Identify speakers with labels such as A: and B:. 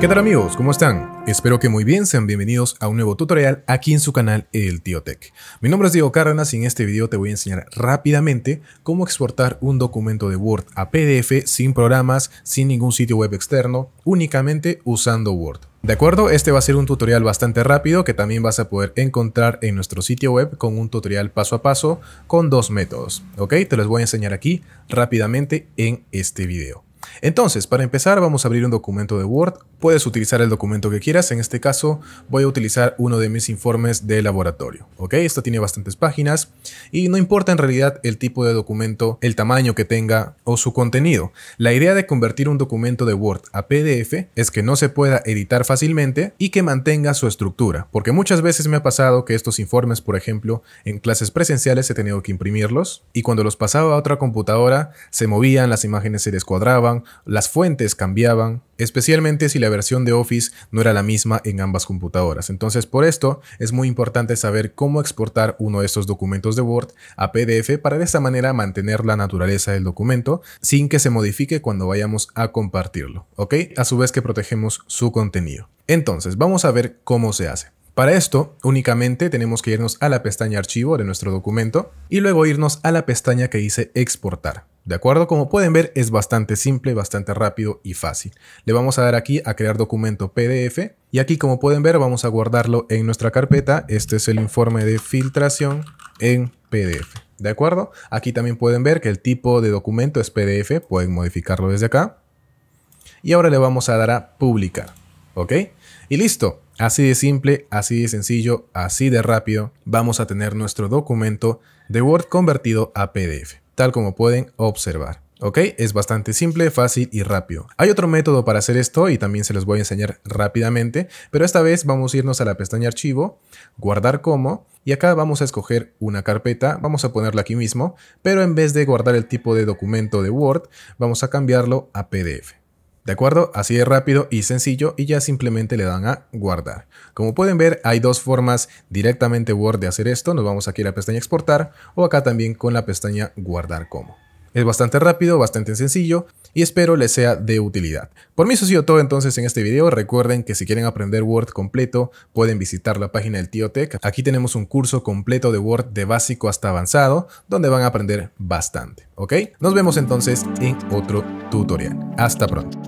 A: ¿Qué tal amigos? ¿Cómo están? Espero que muy bien, sean bienvenidos a un nuevo tutorial aquí en su canal El Tío Tech. Mi nombre es Diego Cárdenas y en este video te voy a enseñar rápidamente cómo exportar un documento de Word a PDF sin programas, sin ningún sitio web externo, únicamente usando Word. De acuerdo, este va a ser un tutorial bastante rápido que también vas a poder encontrar en nuestro sitio web con un tutorial paso a paso con dos métodos, ¿ok? Te los voy a enseñar aquí rápidamente en este video. Entonces, para empezar vamos a abrir un documento de Word. Puedes utilizar el documento que quieras. En este caso voy a utilizar uno de mis informes de laboratorio. ¿Ok? Esto tiene bastantes páginas. Y no importa en realidad el tipo de documento, el tamaño que tenga o su contenido. La idea de convertir un documento de Word a PDF es que no se pueda editar fácilmente y que mantenga su estructura, porque muchas veces me ha pasado que estos informes, por ejemplo, en clases presenciales he tenido que imprimirlos y cuando los pasaba a otra computadora se movían, las imágenes se descuadraban, las fuentes cambiaban, especialmente si la versión de Office no era la misma en ambas computadoras. Entonces por esto es muy importante saber cómo exportar uno de estos documentos de Word a PDF para de esta manera mantener la naturaleza del documento sin que se modifique cuando vayamos a compartirlo, ¿ok? A su vez que protegemos su contenido. Entonces vamos a ver cómo se hace. Para esto, únicamente tenemos que irnos a la pestaña archivo de nuestro documento y luego irnos a la pestaña que dice exportar. ¿De acuerdo? Como pueden ver, es bastante simple, bastante rápido y fácil. Le vamos a dar aquí a crear documento PDF y aquí como pueden ver vamos a guardarlo en nuestra carpeta. Este es el informe de filtración en PDF. ¿De acuerdo? Aquí también pueden ver que el tipo de documento es PDF, pueden modificarlo desde acá. Y ahora le vamos a dar a publicar. ¿Ok? Y listo. Así de simple, así de sencillo, así de rápido, vamos a tener nuestro documento de Word convertido a PDF tal como pueden observar. ¿Ok? Es bastante simple, fácil y rápido. Hay otro método para hacer esto y también se los voy a enseñar rápidamente, pero esta vez vamos a irnos a la pestaña archivo, guardar como, y acá vamos a escoger una carpeta, vamos a ponerla aquí mismo, pero en vez de guardar el tipo de documento de Word, vamos a cambiarlo a PDF. ¿De acuerdo? Así de rápido y sencillo y ya simplemente le dan a guardar. Como pueden ver hay dos formas directamente Word de hacer esto. Nos vamos aquí a la pestaña exportar o acá también con la pestaña guardar como. Es bastante rápido, bastante sencillo y espero les sea de utilidad. Por mí eso ha sido todo entonces en este video. Recuerden que si quieren aprender Word completo pueden visitar la página del Tío Tech. Aquí tenemos un curso completo de Word de básico hasta avanzado donde van a aprender bastante. ¿Ok? Nos vemos entonces en otro tutorial. Hasta pronto.